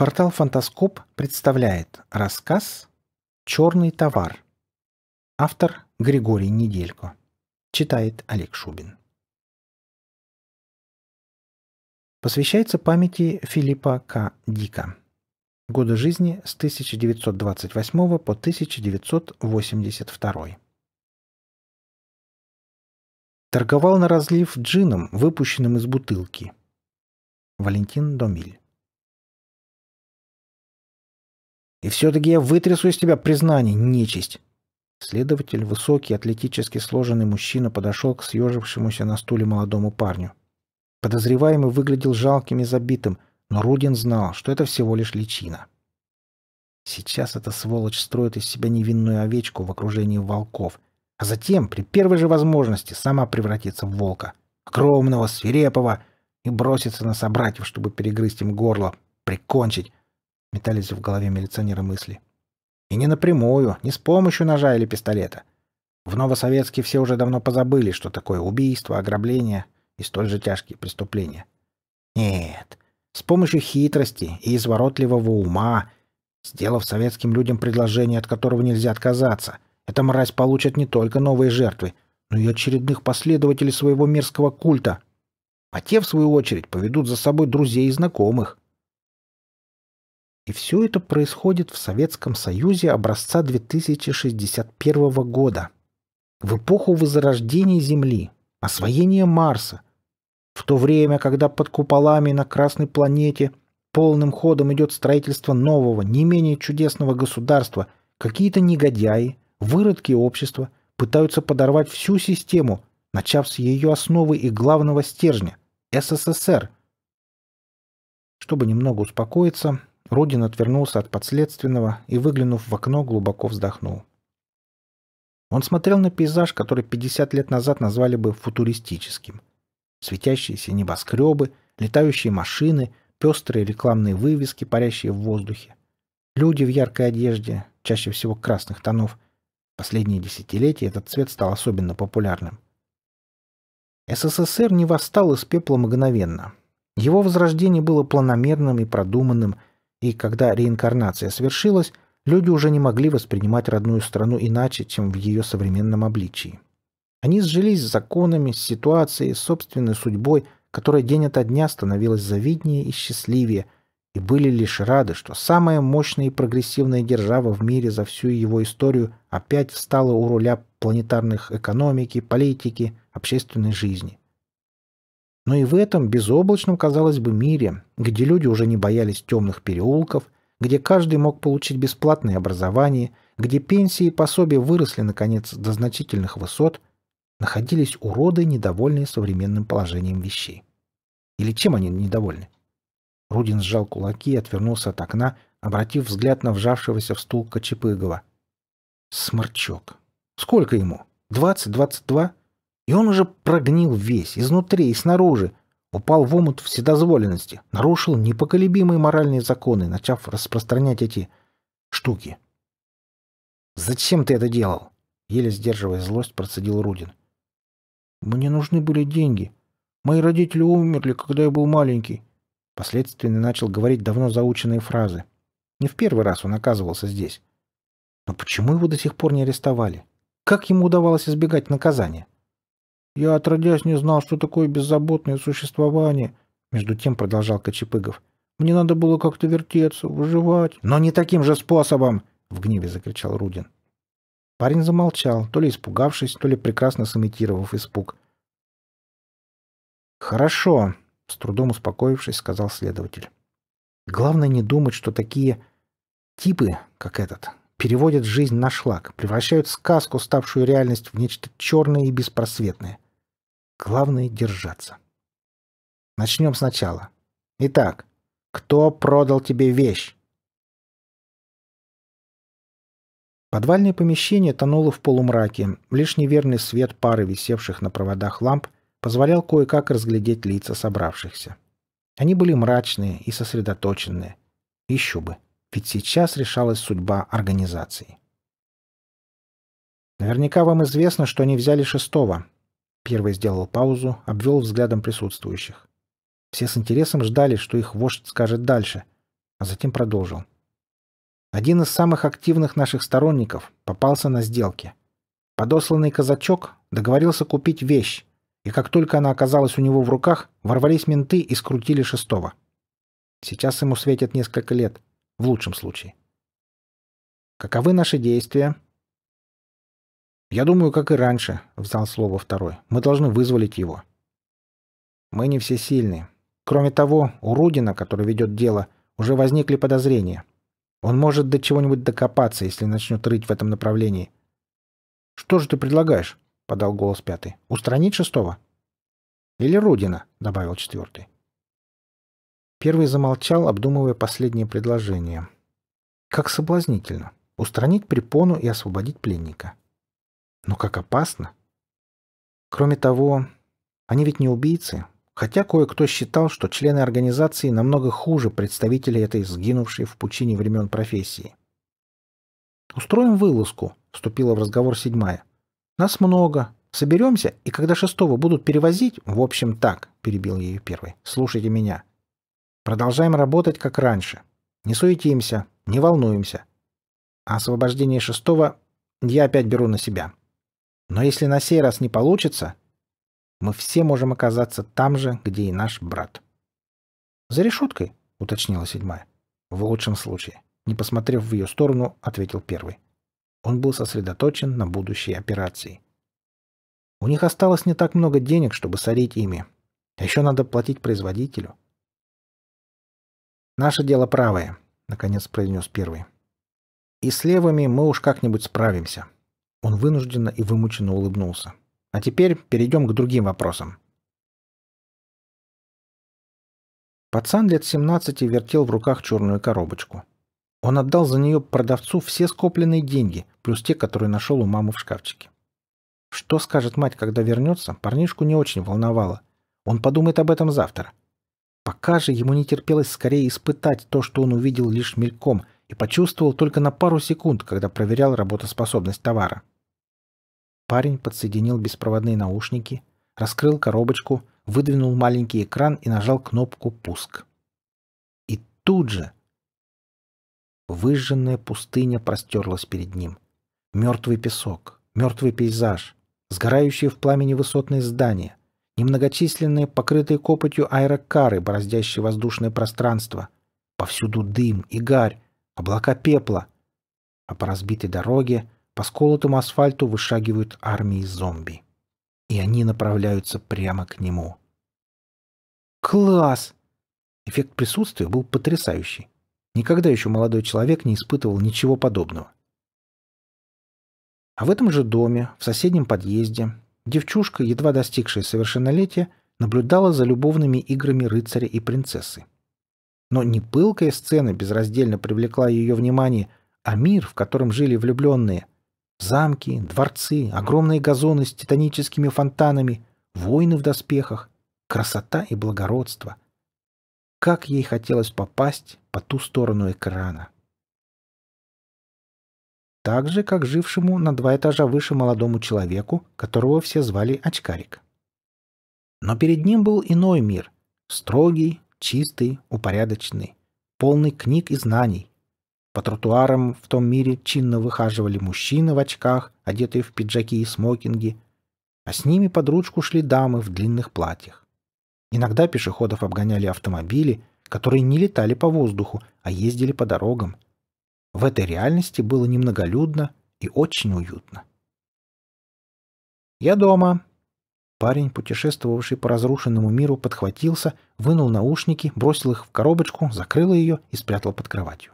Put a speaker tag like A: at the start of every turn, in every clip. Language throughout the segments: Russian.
A: Портал «Фантаскоп» представляет рассказ «Черный товар». Автор Григорий Неделько. Читает Олег Шубин. Посвящается памяти Филиппа К. Дика. Годы жизни с 1928 по 1982. Торговал на разлив джином, выпущенным из бутылки. Валентин Домиль. И все-таки я вытрясу из тебя признание, нечисть!» Следователь, высокий, атлетически сложенный мужчина, подошел к съежившемуся на стуле молодому парню. Подозреваемый выглядел жалким и забитым, но Рудин знал, что это всего лишь личина. Сейчас эта сволочь строит из себя невинную овечку в окружении волков, а затем, при первой же возможности, сама превратится в волка. Огромного, свирепого, и бросится на собратьев, чтобы перегрызть им горло, прикончить, Метались в голове милиционера мысли. И не напрямую, не с помощью ножа или пистолета. В Новосоветске все уже давно позабыли, что такое убийство, ограбление и столь же тяжкие преступления. Нет, с помощью хитрости и изворотливого ума, сделав советским людям предложение, от которого нельзя отказаться, эта мразь получит не только новые жертвы, но и очередных последователей своего мерзкого культа. А те, в свою очередь, поведут за собой друзей и знакомых. И все это происходит в Советском Союзе образца 2061 года. В эпоху возрождения Земли, освоения Марса. В то время, когда под куполами на Красной планете полным ходом идет строительство нового, не менее чудесного государства, какие-то негодяи, выродки общества пытаются подорвать всю систему, начав с ее основы и главного стержня – СССР. Чтобы немного успокоиться, Рудин отвернулся от подследственного и, выглянув в окно, глубоко вздохнул. Он смотрел на пейзаж, который 50 лет назад назвали бы футуристическим. Светящиеся небоскребы, летающие машины, пестрые рекламные вывески, парящие в воздухе. Люди в яркой одежде, чаще всего красных тонов. Последние десятилетия этот цвет стал особенно популярным. СССР не восстал из пепла мгновенно. Его возрождение было планомерным и продуманным – и когда реинкарнация свершилась, люди уже не могли воспринимать родную страну иначе, чем в ее современном обличии. Они сжились с законами, с ситуацией, с собственной судьбой, которая день ото дня становилась завиднее и счастливее, и были лишь рады, что самая мощная и прогрессивная держава в мире за всю его историю опять встала у руля планетарных экономики, политики, общественной жизни. Но и в этом безоблачном, казалось бы, мире, где люди уже не боялись темных переулков, где каждый мог получить бесплатное образование, где пенсии и пособия выросли, наконец, до значительных высот, находились уроды, недовольные современным положением вещей. Или чем они недовольны? Рудин сжал кулаки и отвернулся от окна, обратив взгляд на вжавшегося в стул Кочепыгова. Сморчок. Сколько ему? Двадцать, двадцать два? И он уже прогнил весь, изнутри и снаружи, упал в омут вседозволенности, нарушил непоколебимые моральные законы, начав распространять эти штуки. «Зачем ты это делал?» — еле сдерживая злость, процедил Рудин. «Мне нужны были деньги. Мои родители умерли, когда я был маленький». Последственно начал говорить давно заученные фразы. Не в первый раз он оказывался здесь. Но почему его до сих пор не арестовали? Как ему удавалось избегать наказания? Я отродясь не знал, что такое беззаботное существование, между тем продолжал Кочепыгов. Мне надо было как-то вертеться, выживать. Но не таким же способом, в гневе закричал Рудин. Парень замолчал, то ли испугавшись, то ли прекрасно сымитировав испуг. «Хорошо», — с трудом успокоившись, сказал следователь. «Главное не думать, что такие типы, как этот, переводят жизнь на шлак, превращают сказку, ставшую реальность, в нечто черное и беспросветное. Главное — держаться. Начнем сначала. Итак, кто продал тебе вещь? Подвальное помещение тонуло в полумраке. Лишь неверный свет пары висевших на проводах ламп позволял кое-как разглядеть лица собравшихся. Они были мрачные и сосредоточенные. Еще бы, ведь сейчас решалась судьба организации. Наверняка вам известно, что они взяли шестого. Первый сделал паузу, обвел взглядом присутствующих. Все с интересом ждали, что их вождь скажет дальше, а затем продолжил. Один из самых активных наших сторонников попался на сделке. Подосланный казачок договорился купить вещь, и как только она оказалась у него в руках, ворвались менты и скрутили шестого. Сейчас ему светят несколько лет, в лучшем случае. Каковы наши действия? «Я думаю, как и раньше», — взял слово второй. «Мы должны вызволить его». «Мы не все сильны. Кроме того, у Рудина, который ведет дело, уже возникли подозрения. Он может до чего-нибудь докопаться, если начнет рыть в этом направлении». «Что же ты предлагаешь?» — подал голос пятый. «Устранить шестого?» «Или Рудина», — добавил четвертый. Первый замолчал, обдумывая последнее предложение. «Как соблазнительно! Устранить препону и освободить пленника». Но как опасно. Кроме того, они ведь не убийцы, хотя кое-кто считал, что члены организации намного хуже представителей этой сгинувшей в пучине времен профессии. «Устроим вылазку», — вступила в разговор седьмая. «Нас много. Соберемся, и когда шестого будут перевозить...» «В общем, так», — перебил ее первый. «Слушайте меня. Продолжаем работать, как раньше. Не суетимся, не волнуемся. А освобождение шестого я опять беру на себя. Но если на сей раз не получится, мы все можем оказаться там же, где и наш брат. «За решеткой», — уточнила седьмая. «В лучшем случае», — не посмотрев в ее сторону, ответил первый. Он был сосредоточен на будущей операции. У них осталось не так много денег, чтобы сорить ими. А еще надо платить производителю. «Наше дело правое», — наконец произнес первый. «И с левыми мы уж как-нибудь справимся». Он вынужденно и вымученно улыбнулся. А теперь перейдем к другим вопросам. Пацан лет 17 вертел в руках черную коробочку. Он отдал за нее продавцу все скопленные деньги, плюс те, которые нашел у мамы в шкафчике. Что скажет мать, когда вернется, парнишку не очень волновало. Он подумает об этом завтра. Пока же ему не терпелось скорее испытать то, что он увидел лишь мельком, и почувствовал только на пару секунд, когда проверял работоспособность товара. Парень подсоединил беспроводные наушники, раскрыл коробочку, выдвинул маленький экран и нажал кнопку «Пуск». И тут же выжженная пустыня простерлась перед ним. Мертвый песок, мертвый пейзаж, сгорающие в пламени высотные здания, немногочисленные, покрытые копотью аэрокары, бороздящие воздушное пространство. Повсюду дым и гарь, облака пепла. А по разбитой дороге по сколотому асфальту вышагивают армии зомби. И они направляются прямо к нему. «Класс!» Эффект присутствия был потрясающий. Никогда еще молодой человек не испытывал ничего подобного. А в этом же доме, в соседнем подъезде, девчушка, едва достигшая совершеннолетия, наблюдала за любовными играми рыцаря и принцессы. Но не пылкая сцена безраздельно привлекла ее внимание, а мир, в котором жили влюбленные, Замки, дворцы, огромные газоны с титаническими фонтанами, воины в доспехах, красота и благородство. Как ей хотелось попасть по ту сторону экрана. Так же, как жившему на два этажа выше молодому человеку, которого все звали Очкарик. Но перед ним был иной мир. Строгий, чистый, упорядоченный, полный книг и знаний, по тротуарам в том мире чинно выхаживали мужчины в очках, одетые в пиджаки и смокинги, а с ними под ручку шли дамы в длинных платьях. Иногда пешеходов обгоняли автомобили, которые не летали по воздуху, а ездили по дорогам. В этой реальности было немноголюдно и очень уютно. «Я дома!» Парень, путешествовавший по разрушенному миру, подхватился, вынул наушники, бросил их в коробочку, закрыл ее и спрятал под кроватью.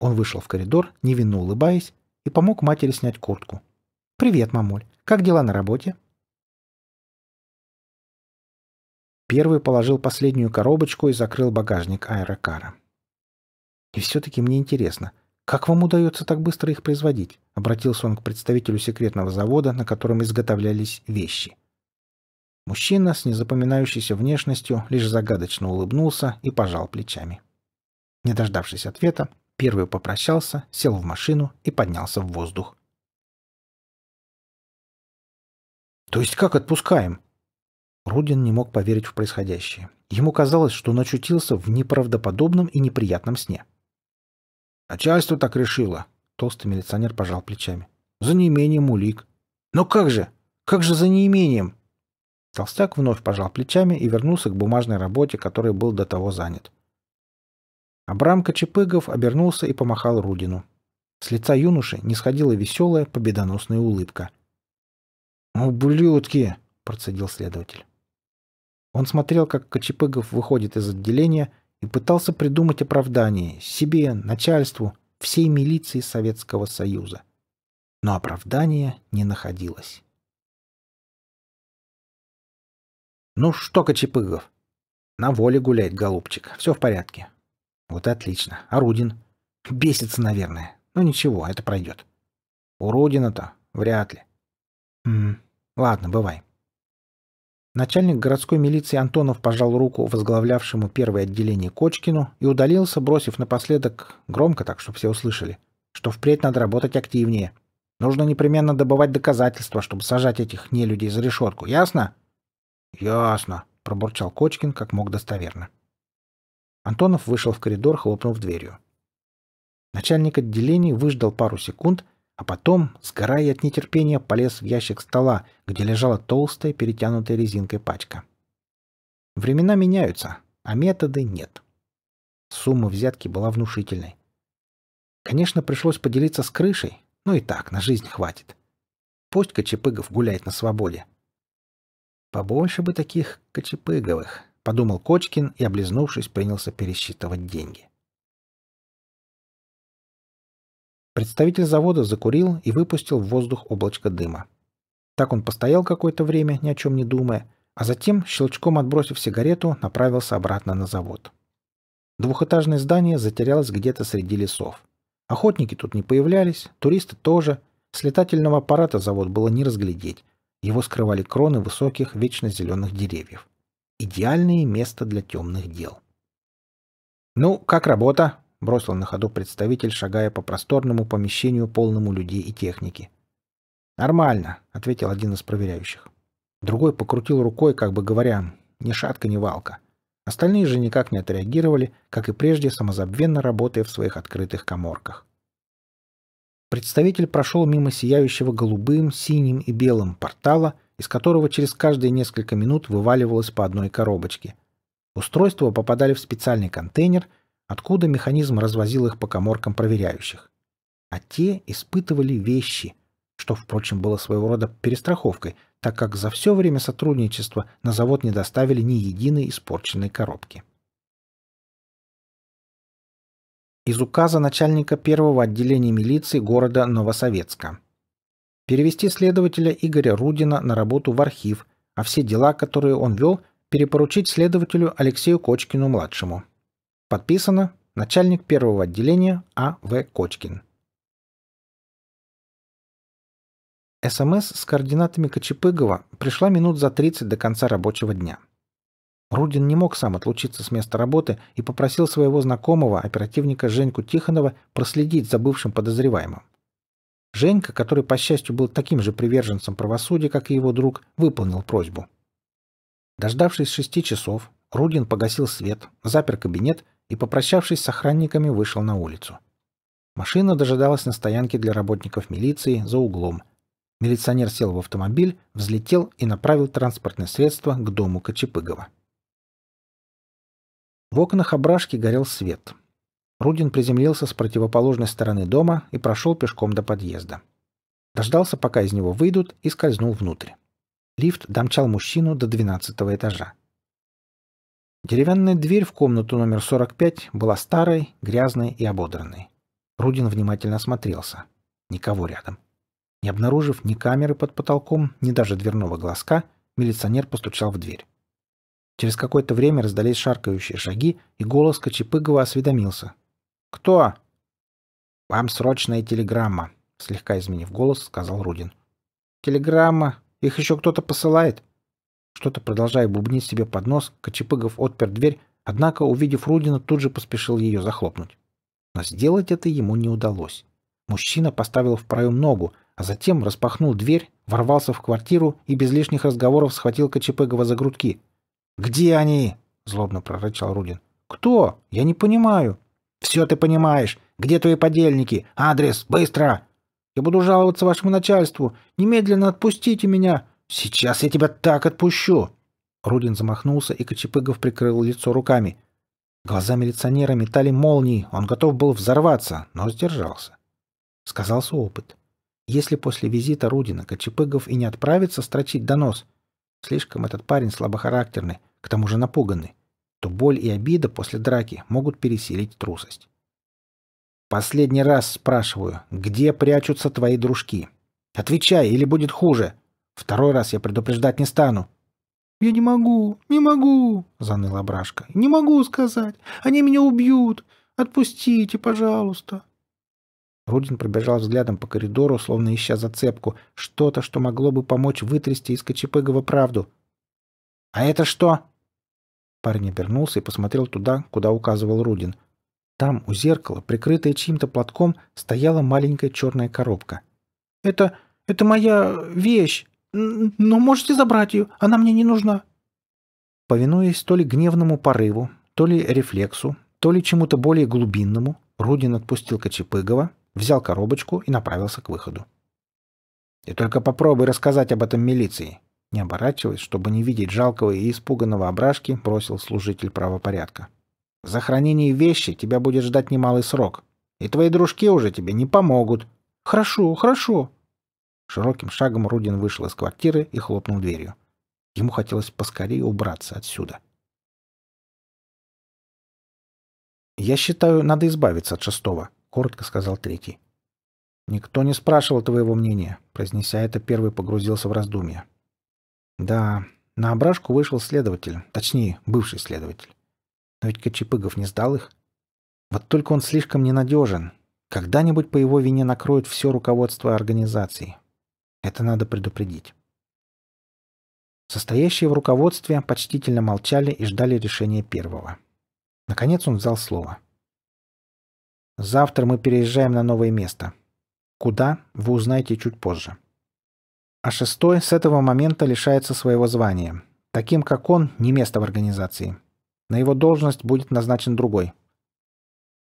A: Он вышел в коридор, невинно улыбаясь, и помог матери снять куртку. «Привет, мамуль. Как дела на работе?» Первый положил последнюю коробочку и закрыл багажник аэрокара. «И все-таки мне интересно, как вам удается так быстро их производить?» — обратился он к представителю секретного завода, на котором изготовлялись вещи. Мужчина с незапоминающейся внешностью лишь загадочно улыбнулся и пожал плечами. Не дождавшись ответа, первый попрощался, сел в машину и поднялся в воздух. «То есть как отпускаем?» Рудин не мог поверить в происходящее. Ему казалось, что он очутился в неправдоподобном и неприятном сне. «Начальство так решило», — толстый милиционер пожал плечами. «За неимением улик». «Но как же? Как же за неимением?» Толстяк вновь пожал плечами и вернулся к бумажной работе, которой был до того занят. Абрам Кочепыгов обернулся и помахал Рудину. С лица юноши не сходила веселая, победоносная улыбка. «Ну, «Ублюдки!» — процедил следователь. Он смотрел, как Кочепыгов выходит из отделения и пытался придумать оправдание себе, начальству, всей милиции Советского Союза. Но оправдания не находилось. «Ну что, Кочепыгов?» «На воле гуляет, голубчик. Все в порядке. Вот и отлично. А Рудин? Бесится, наверное. Но ну, ничего, это пройдет. У Рудина-то вряд ли. М ладно, бывай. Начальник городской милиции Антонов пожал руку возглавлявшему первое отделение Кочкину и удалился, бросив напоследок, громко так, чтобы все услышали, что впредь надо работать активнее. Нужно непременно добывать доказательства, чтобы сажать этих нелюдей за решетку. Ясно? Ясно, пробурчал Кочкин как мог достоверно. Антонов вышел в коридор, хлопнув дверью. Начальник отделения выждал пару секунд, а потом, сгорая от нетерпения, полез в ящик стола, где лежала толстая, перетянутая резинкой пачка. Времена меняются, а методы нет. Сумма взятки была внушительной. Конечно, пришлось поделиться с крышей, но и так, на жизнь хватит. Пусть Кочепыгов гуляет на свободе. Побольше бы таких Кочепыговых подумал Кочкин и, облизнувшись, принялся пересчитывать деньги. Представитель завода закурил и выпустил в воздух облачко дыма. Так он постоял какое-то время, ни о чем не думая, а затем, щелчком отбросив сигарету, направился обратно на завод. Двухэтажное здание затерялось где-то среди лесов. Охотники тут не появлялись, туристы тоже. С летательного аппарата завод было не разглядеть. Его скрывали кроны высоких, вечно зеленых деревьев. Идеальное место для темных дел. «Ну, как работа?» — бросил на ходу представитель, шагая по просторному помещению, полному людей и техники. «Нормально», — ответил один из проверяющих. Другой покрутил рукой, как бы говоря, «ни шатка, ни валка». Остальные же никак не отреагировали, как и прежде, самозабвенно работая в своих открытых коморках. Представитель прошел мимо сияющего голубым, синим и белым портала — из которого через каждые несколько минут вываливалось по одной коробочке. Устройства попадали в специальный контейнер, откуда механизм развозил их по коморкам проверяющих. А те испытывали вещи, что, впрочем, было своего рода перестраховкой, так как за все время сотрудничества на завод не доставили ни единой испорченной коробки. Из указа начальника первого отделения милиции города Новосоветска – перевести следователя Игоря Рудина на работу в архив, а все дела, которые он вел, перепоручить следователю Алексею Кочкину-младшему. Подписано начальник первого отделения А.В. Кочкин. СМС с координатами Кочепыгова пришла минут за 30 до конца рабочего дня. Рудин не мог сам отлучиться с места работы и попросил своего знакомого, оперативника Женьку Тихонова, проследить за бывшим подозреваемым. Женька, который, по счастью, был таким же приверженцем правосудия, как и его друг, выполнил просьбу. Дождавшись шести часов, Рудин погасил свет, запер кабинет и, попрощавшись с охранниками, вышел на улицу. Машина дожидалась на стоянке для работников милиции за углом. Милиционер сел в автомобиль, взлетел и направил транспортное средство к дому Кочепыгова. В окнах Абрашки горел свет — Рудин приземлился с противоположной стороны дома и прошел пешком до подъезда. Дождался, пока из него выйдут, и скользнул внутрь. Лифт домчал мужчину до 12 этажа. Деревянная дверь в комнату номер 45 была старой, грязной и ободранной. Рудин внимательно осмотрелся. Никого рядом. Не обнаружив ни камеры под потолком, ни даже дверного глазка, милиционер постучал в дверь. Через какое-то время раздались шаркающие шаги, и голос Кочепыгова осведомился. «Кто?» «Вам срочная телеграмма», — слегка изменив голос, сказал Рудин. «Телеграмма? Их еще кто-то посылает?» Что-то продолжая бубнить себе под нос, Кочепыгов отпер дверь, однако, увидев Рудина, тут же поспешил ее захлопнуть. Но сделать это ему не удалось. Мужчина поставил в проем ногу, а затем распахнул дверь, ворвался в квартиру и без лишних разговоров схватил Кочепыгова за грудки. «Где они?» — злобно прорычал Рудин. «Кто? Я не понимаю». Все ты понимаешь. Где твои подельники? Адрес, быстро. Я буду жаловаться вашему начальству. Немедленно отпустите меня. Сейчас я тебя так отпущу. Рудин замахнулся, и Кочепыгов прикрыл лицо руками. Глаза милиционера метали молнии, он готов был взорваться, но сдержался. Сказался опыт. Если после визита Рудина Кочепыгов и не отправится строчить донос, слишком этот парень слабохарактерный, к тому же напуганный, то боль и обида после драки могут пересилить трусость. «Последний раз спрашиваю, где прячутся твои дружки? Отвечай, или будет хуже. Второй раз я предупреждать не стану». «Я не могу, не могу», — заныла Брашка. «Не могу сказать. Они меня убьют. Отпустите, пожалуйста». Рудин пробежал взглядом по коридору, словно ища зацепку, что-то, что могло бы помочь вытрясти из Кочепыгова правду. «А это что?» Парень обернулся и посмотрел туда, куда указывал Рудин. Там, у зеркала, прикрытая чьим-то платком, стояла маленькая черная коробка. «Это... это моя вещь! Но можете забрать ее, она мне не нужна!» Повинуясь то ли гневному порыву, то ли рефлексу, то ли чему-то более глубинному, Рудин отпустил Кочепыгова, взял коробочку и направился к выходу. «И только попробуй рассказать об этом милиции», не оборачиваясь, чтобы не видеть жалкого и испуганного ображки, бросил служитель правопорядка. «За хранение вещи тебя будет ждать немалый срок, и твои дружки уже тебе не помогут». «Хорошо, хорошо». Широким шагом Рудин вышел из квартиры и хлопнул дверью. Ему хотелось поскорее убраться отсюда. «Я считаю, надо избавиться от шестого», — коротко сказал третий. «Никто не спрашивал твоего мнения», — произнеся это, первый погрузился в раздумья. Да, на ображку вышел следователь, точнее, бывший следователь. Но ведь Кочепыгов не сдал их. Вот только он слишком ненадежен. Когда-нибудь по его вине накроют все руководство организации. Это надо предупредить. Состоящие в руководстве почтительно молчали и ждали решения первого. Наконец он взял слово. «Завтра мы переезжаем на новое место. Куда, вы узнаете чуть позже» а шестой с этого момента лишается своего звания. Таким, как он, не место в организации. На его должность будет назначен другой.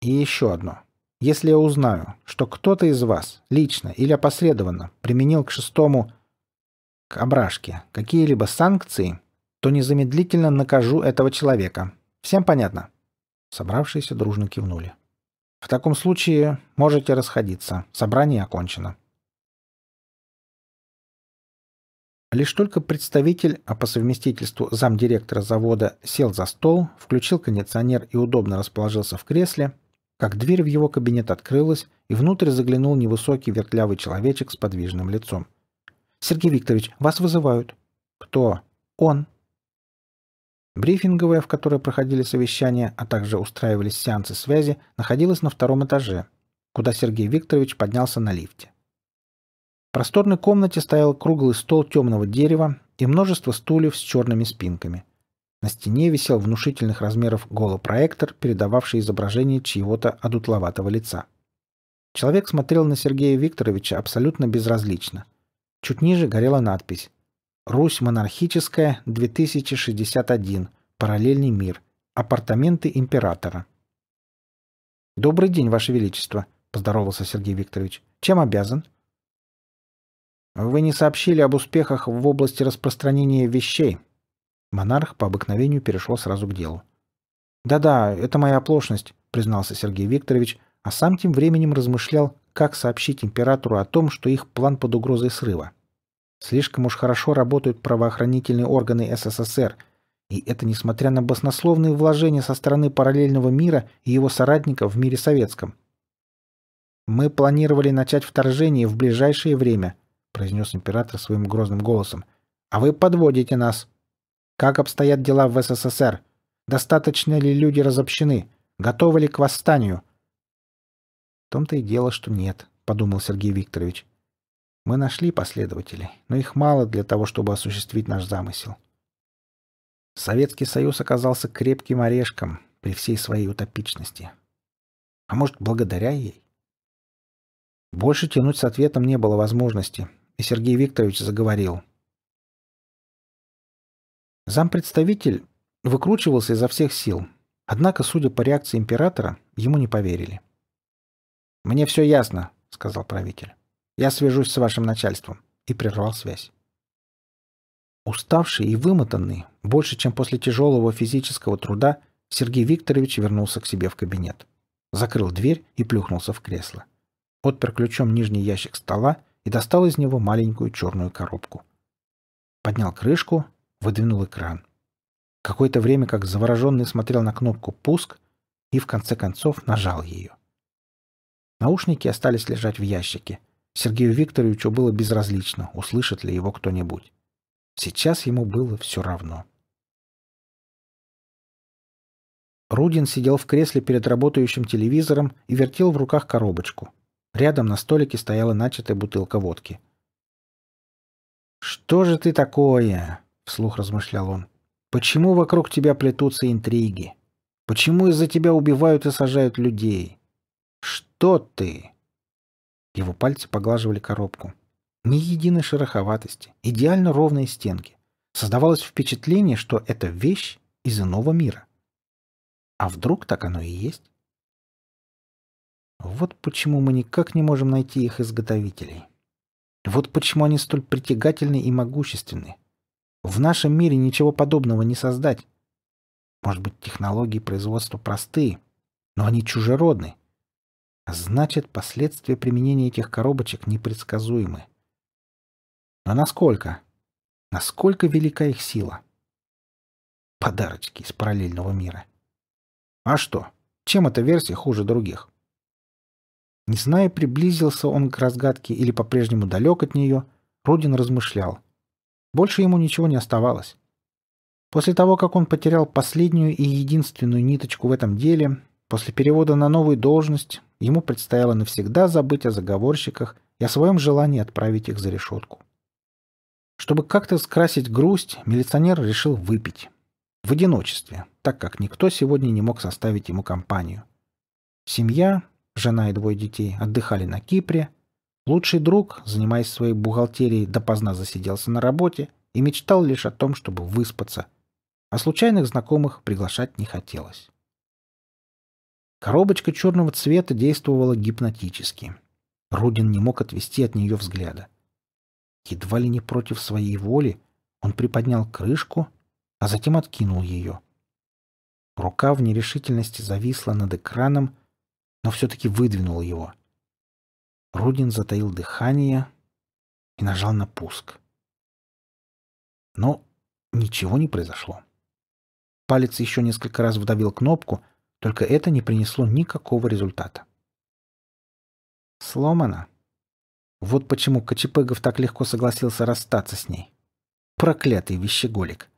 A: И еще одно. Если я узнаю, что кто-то из вас, лично или опосредованно, применил к шестому, к Ображке какие-либо санкции, то незамедлительно накажу этого человека. Всем понятно?» Собравшиеся дружно кивнули. «В таком случае можете расходиться. Собрание окончено». Лишь только представитель, а по совместительству замдиректора завода, сел за стол, включил кондиционер и удобно расположился в кресле, как дверь в его кабинет открылась, и внутрь заглянул невысокий вертлявый человечек с подвижным лицом. «Сергей Викторович, вас вызывают». «Кто?» «Он». Брифинговая, в которой проходили совещания, а также устраивались сеансы связи, находилась на втором этаже, куда Сергей Викторович поднялся на лифте просторной комнате стоял круглый стол темного дерева и множество стульев с черными спинками. На стене висел внушительных размеров голопроектор, передававший изображение чьего-то одутловатого лица. Человек смотрел на Сергея Викторовича абсолютно безразлично. Чуть ниже горела надпись «Русь монархическая, 2061. Параллельный мир. Апартаменты императора». «Добрый день, Ваше Величество», – поздоровался Сергей Викторович. «Чем обязан?» Вы не сообщили об успехах в области распространения вещей. Монарх по обыкновению перешел сразу к делу. Да-да, это моя оплошность, признался Сергей Викторович, а сам тем временем размышлял, как сообщить императору о том, что их план под угрозой срыва. Слишком уж хорошо работают правоохранительные органы СССР, и это несмотря на баснословные вложения со стороны параллельного мира и его соратников в мире советском. Мы планировали начать вторжение в ближайшее время, — произнес император своим грозным голосом. «А вы подводите нас. Как обстоят дела в СССР? Достаточно ли люди разобщены? Готовы ли к восстанию?» «В том-то и дело, что нет», — подумал Сергей Викторович. «Мы нашли последователей, но их мало для того, чтобы осуществить наш замысел». Советский Союз оказался крепким орешком при всей своей утопичности. А может, благодаря ей? Больше тянуть с ответом не было возможности — и Сергей Викторович заговорил. Зампредставитель выкручивался изо всех сил, однако, судя по реакции императора, ему не поверили. «Мне все ясно», — сказал правитель. «Я свяжусь с вашим начальством» и прервал связь. Уставший и вымотанный, больше чем после тяжелого физического труда, Сергей Викторович вернулся к себе в кабинет. Закрыл дверь и плюхнулся в кресло. Отпер ключом нижний ящик стола и достал из него маленькую черную коробку. Поднял крышку, выдвинул экран. Какое-то время как завороженный смотрел на кнопку «Пуск» и в конце концов нажал ее. Наушники остались лежать в ящике. Сергею Викторовичу было безразлично, услышит ли его кто-нибудь. Сейчас ему было все равно. Рудин сидел в кресле перед работающим телевизором и вертел в руках коробочку. Рядом на столике стояла начатая бутылка водки. «Что же ты такое?» — вслух размышлял он. «Почему вокруг тебя плетутся интриги? Почему из-за тебя убивают и сажают людей? Что ты?» Его пальцы поглаживали коробку. Ни единой шероховатости, идеально ровные стенки. Создавалось впечатление, что это вещь из иного мира. А вдруг так оно и есть? Вот почему мы никак не можем найти их изготовителей. Вот почему они столь притягательны и могущественны. В нашем мире ничего подобного не создать. Может быть, технологии производства простые, но они чужеродны. значит, последствия применения этих коробочек непредсказуемы. Но насколько? Насколько велика их сила? Подарочки из параллельного мира. А что? Чем эта версия хуже других? Не зная, приблизился он к разгадке или по-прежнему далек от нее, Родин размышлял. Больше ему ничего не оставалось. После того, как он потерял последнюю и единственную ниточку в этом деле, после перевода на новую должность, ему предстояло навсегда забыть о заговорщиках и о своем желании отправить их за решетку. Чтобы как-то скрасить грусть, милиционер решил выпить. В одиночестве, так как никто сегодня не мог составить ему компанию. Семья, жена и двое детей отдыхали на Кипре. Лучший друг, занимаясь своей бухгалтерией, допоздна засиделся на работе и мечтал лишь о том, чтобы выспаться. А случайных знакомых приглашать не хотелось. Коробочка черного цвета действовала гипнотически. Рудин не мог отвести от нее взгляда. Едва ли не против своей воли, он приподнял крышку, а затем откинул ее. Рука в нерешительности зависла над экраном, но все-таки выдвинул его. Рудин затаил дыхание и нажал на пуск. Но ничего не произошло. Палец еще несколько раз вдавил кнопку, только это не принесло никакого результата. Сломано. Вот почему Кочепыгов так легко согласился расстаться с ней. Проклятый вещеголик.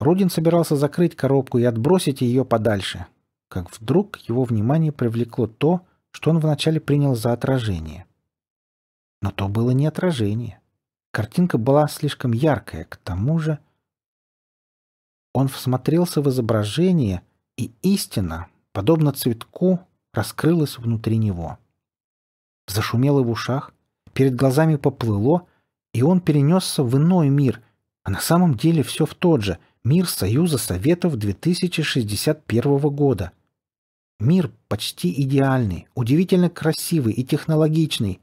A: Рудин собирался закрыть коробку и отбросить ее подальше, как вдруг его внимание привлекло то, что он вначале принял за отражение. Но то было не отражение. Картинка была слишком яркая, к тому же... Он всмотрелся в изображение, и истина, подобно цветку, раскрылась внутри него. Зашумело в ушах, перед глазами поплыло, и он перенесся в иной мир, а на самом деле все в тот же — мир Союза Советов 2061 года — Мир почти идеальный, удивительно красивый и технологичный.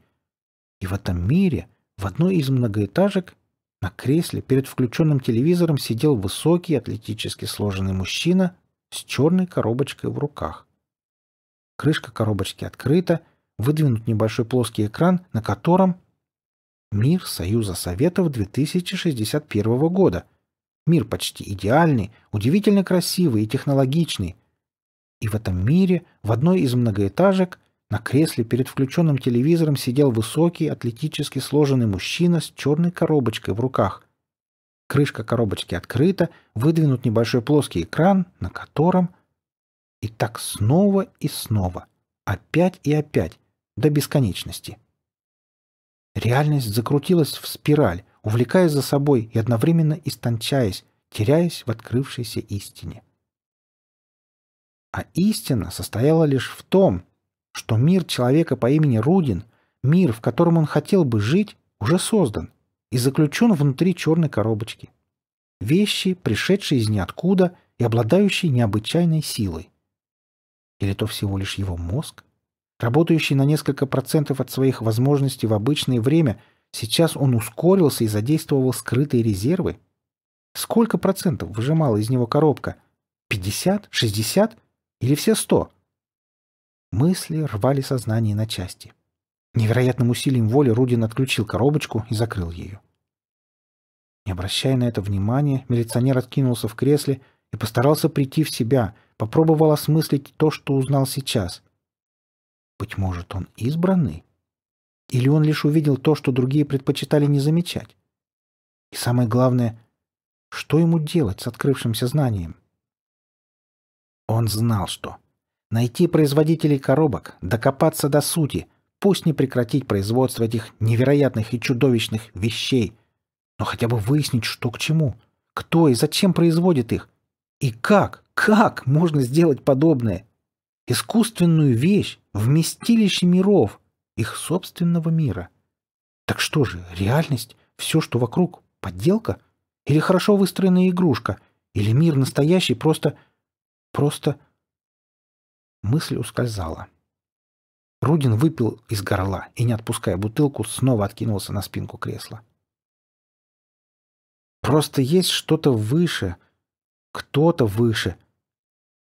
A: И в этом мире, в одной из многоэтажек, на кресле перед включенным телевизором сидел высокий, атлетически сложенный мужчина с черной коробочкой в руках. Крышка коробочки открыта, выдвинут небольшой плоский экран, на котором мир Союза Советов 2061 года. Мир почти идеальный, удивительно красивый и технологичный – и в этом мире, в одной из многоэтажек, на кресле перед включенным телевизором сидел высокий, атлетически сложенный мужчина с черной коробочкой в руках. Крышка коробочки открыта, выдвинут небольшой плоский экран, на котором... И так снова и снова, опять и опять, до бесконечности. Реальность закрутилась в спираль, увлекая за собой и одновременно истончаясь, теряясь в открывшейся истине. А истина состояла лишь в том, что мир человека по имени Рудин, мир, в котором он хотел бы жить, уже создан и заключен внутри черной коробочки. Вещи, пришедшие из ниоткуда и обладающие необычайной силой. Или то всего лишь его мозг? Работающий на несколько процентов от своих возможностей в обычное время, сейчас он ускорился и задействовал скрытые резервы? Сколько процентов выжимала из него коробка? 50? 60? Или все сто? Мысли рвали сознание на части. Невероятным усилием воли Рудин отключил коробочку и закрыл ее. Не обращая на это внимания, милиционер откинулся в кресле и постарался прийти в себя, попробовал осмыслить то, что узнал сейчас. Быть может, он избранный? Или он лишь увидел то, что другие предпочитали не замечать? И самое главное, что ему делать с открывшимся знанием? — он знал, что найти производителей коробок, докопаться до сути, пусть не прекратить производство этих невероятных и чудовищных вещей, но хотя бы выяснить, что к чему, кто и зачем производит их, и как, как можно сделать подобное. Искусственную вещь, в вместилище миров, их собственного мира. Так что же, реальность, все, что вокруг, подделка? Или хорошо выстроенная игрушка? Или мир настоящий просто Просто... Мысль ускользала. Рудин выпил из горла и, не отпуская бутылку, снова откинулся на спинку кресла. «Просто есть что-то выше, кто-то выше.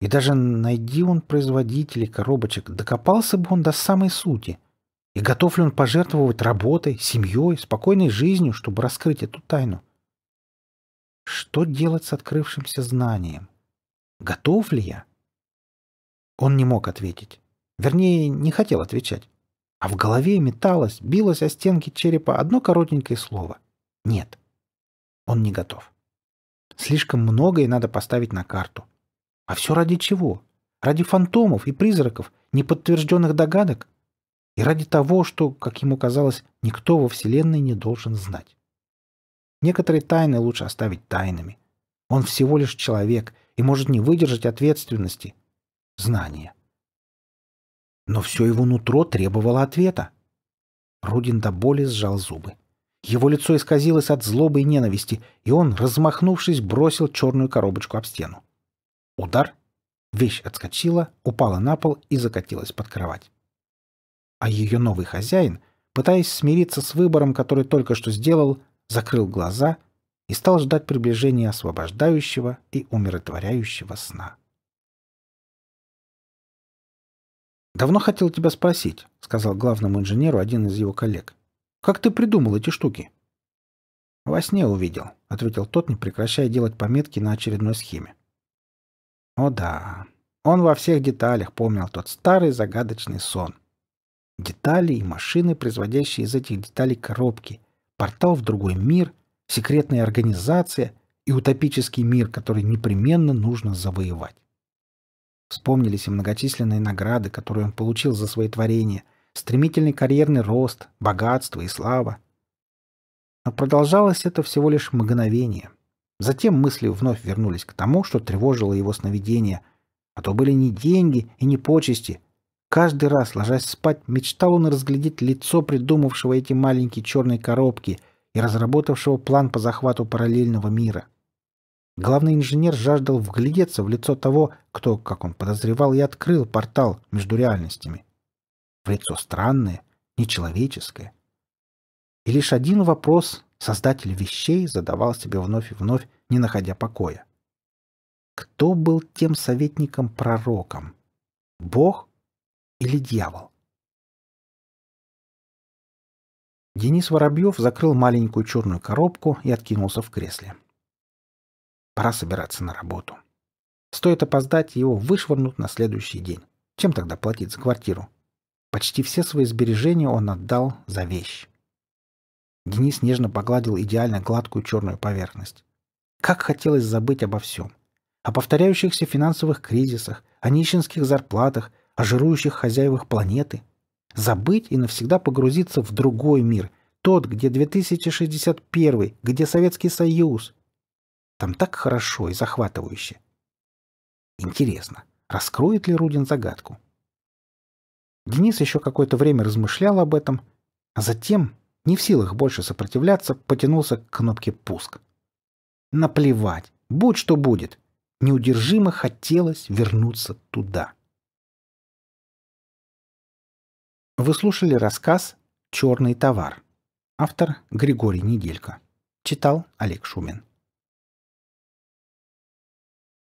A: И даже найди он производителей коробочек, докопался бы он до самой сути. И готов ли он пожертвовать работой, семьей, спокойной жизнью, чтобы раскрыть эту тайну? Что делать с открывшимся знанием?» Готов ли я? Он не мог ответить. Вернее, не хотел отвечать. А в голове металось, билось о стенки черепа одно коротенькое слово. Нет. Он не готов. Слишком многое надо поставить на карту. А все ради чего? Ради фантомов и призраков, неподтвержденных догадок? И ради того, что, как ему казалось, никто во Вселенной не должен знать. Некоторые тайны лучше оставить тайнами. Он всего лишь человек, и может не выдержать ответственности. Знание. Но все его нутро требовало ответа. Рудин до боли сжал зубы. Его лицо исказилось от злобы и ненависти, и он, размахнувшись, бросил черную коробочку об стену. Удар. Вещь отскочила, упала на пол и закатилась под кровать. А ее новый хозяин, пытаясь смириться с выбором, который только что сделал, закрыл глаза и стал ждать приближения освобождающего и умиротворяющего сна. «Давно хотел тебя спросить», — сказал главному инженеру один из его коллег. «Как ты придумал эти штуки?» «Во сне увидел», — ответил тот, не прекращая делать пометки на очередной схеме. «О да, он во всех деталях помнил тот старый загадочный сон. Детали и машины, производящие из этих деталей коробки, портал в другой мир — секретная организация и утопический мир, который непременно нужно завоевать. Вспомнились и многочисленные награды, которые он получил за свои творения, стремительный карьерный рост, богатство и слава. Но продолжалось это всего лишь мгновение. Затем мысли вновь вернулись к тому, что тревожило его сновидение, а то были не деньги и не почести. Каждый раз, ложась спать, мечтал он разглядеть лицо придумавшего эти маленькие черные коробки — и разработавшего план по захвату параллельного мира. Главный инженер жаждал вглядеться в лицо того, кто, как он подозревал, и открыл портал между реальностями. В лицо странное, нечеловеческое. И лишь один вопрос создатель вещей задавал себе вновь и вновь, не находя покоя. Кто был тем советником-пророком? Бог или дьявол? Денис Воробьев закрыл маленькую черную коробку и откинулся в кресле. Пора собираться на работу. Стоит опоздать, его вышвырнут на следующий день. Чем тогда платить за квартиру? Почти все свои сбережения он отдал за вещь. Денис нежно погладил идеально гладкую черную поверхность. Как хотелось забыть обо всем. О повторяющихся финансовых кризисах, о нищенских зарплатах, о жирующих хозяевах планеты забыть и навсегда погрузиться в другой мир, тот, где 2061, где Советский Союз. Там так хорошо и захватывающе. Интересно, раскроет ли Рудин загадку? Денис еще какое-то время размышлял об этом, а затем, не в силах больше сопротивляться, потянулся к кнопке «Пуск». Наплевать, будь что будет, неудержимо хотелось вернуться туда. Вы слушали рассказ «Черный товар». Автор Григорий Неделько. Читал Олег Шумин.